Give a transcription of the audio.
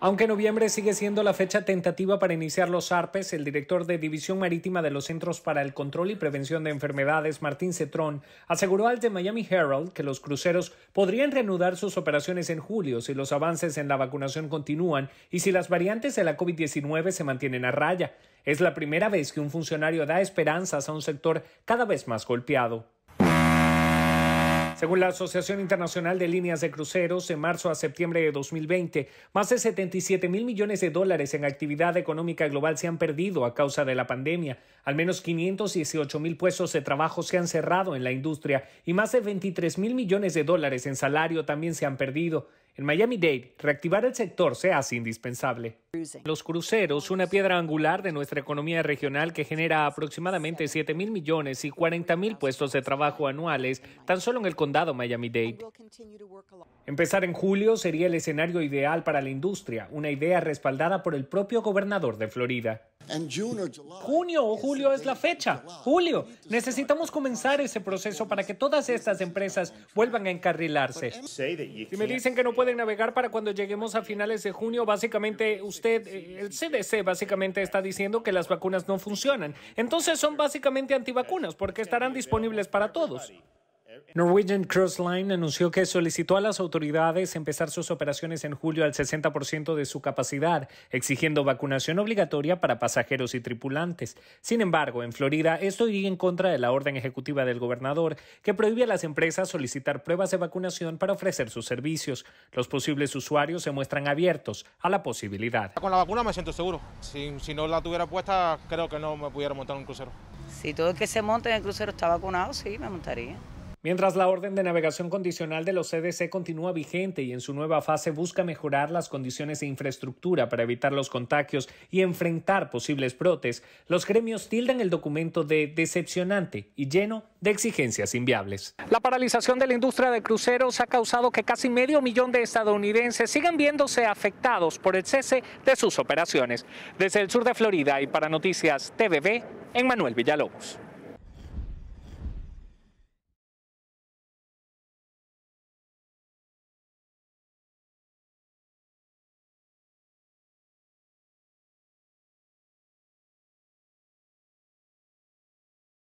Aunque noviembre sigue siendo la fecha tentativa para iniciar los ARPES, el director de División Marítima de los Centros para el Control y Prevención de Enfermedades, Martín Cetrón, aseguró al The Miami Herald que los cruceros podrían reanudar sus operaciones en julio si los avances en la vacunación continúan y si las variantes de la COVID-19 se mantienen a raya. Es la primera vez que un funcionario da esperanzas a un sector cada vez más golpeado. Según la Asociación Internacional de Líneas de Cruceros, en marzo a septiembre de 2020, más de 77 mil millones de dólares en actividad económica global se han perdido a causa de la pandemia. Al menos 518 mil puestos de trabajo se han cerrado en la industria y más de 23 mil millones de dólares en salario también se han perdido. En Miami-Dade, reactivar el sector se hace indispensable. Los cruceros, una piedra angular de nuestra economía regional que genera aproximadamente 7 mil millones y 40 mil puestos de trabajo anuales tan solo en el condado Miami-Dade. Empezar en julio sería el escenario ideal para la industria, una idea respaldada por el propio gobernador de Florida. Junio o julio es la fecha. Julio, necesitamos comenzar ese proceso para que todas estas empresas vuelvan a encarrilarse. Y me dicen que no pueden navegar para cuando lleguemos a finales de junio, básicamente usted, el CDC básicamente está diciendo que las vacunas no funcionan. Entonces son básicamente antivacunas porque estarán disponibles para todos. Norwegian Cruise Line anunció que solicitó a las autoridades empezar sus operaciones en julio al 60% de su capacidad, exigiendo vacunación obligatoria para pasajeros y tripulantes. Sin embargo, en Florida esto iría en contra de la orden ejecutiva del gobernador que prohíbe a las empresas solicitar pruebas de vacunación para ofrecer sus servicios. Los posibles usuarios se muestran abiertos a la posibilidad. Con la vacuna me siento seguro. Si, si no la tuviera puesta, creo que no me pudiera montar un crucero. Si todo el que se monte en el crucero está vacunado, sí, me montaría. Mientras la orden de navegación condicional de los CDC continúa vigente y en su nueva fase busca mejorar las condiciones de infraestructura para evitar los contagios y enfrentar posibles brotes, los gremios tildan el documento de decepcionante y lleno de exigencias inviables. La paralización de la industria de cruceros ha causado que casi medio millón de estadounidenses sigan viéndose afectados por el cese de sus operaciones. Desde el sur de Florida y para Noticias TVB, Manuel Villalobos.